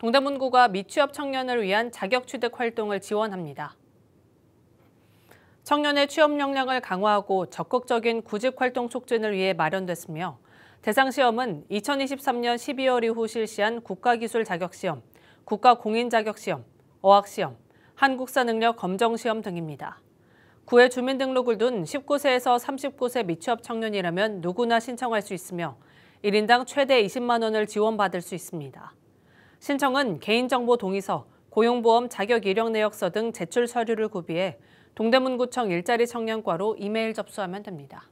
동대문구가 미취업 청년을 위한 자격 취득 활동을 지원합니다. 청년의 취업 역량을 강화하고 적극적인 구직 활동 촉진을 위해 마련됐으며 대상 시험은 2023년 12월 이후 실시한 국가기술 자격시험, 국가공인자격시험, 어학시험, 한국사능력 검정시험 등입니다. 구의 주민등록을 둔 19세에서 39세 미취업 청년이라면 누구나 신청할 수 있으며 1인당 최대 20만 원을 지원받을 수 있습니다. 신청은 개인정보 동의서, 고용보험 자격 이력 내역서 등 제출 서류를 구비해 동대문구청 일자리 청년과로 이메일 접수하면 됩니다.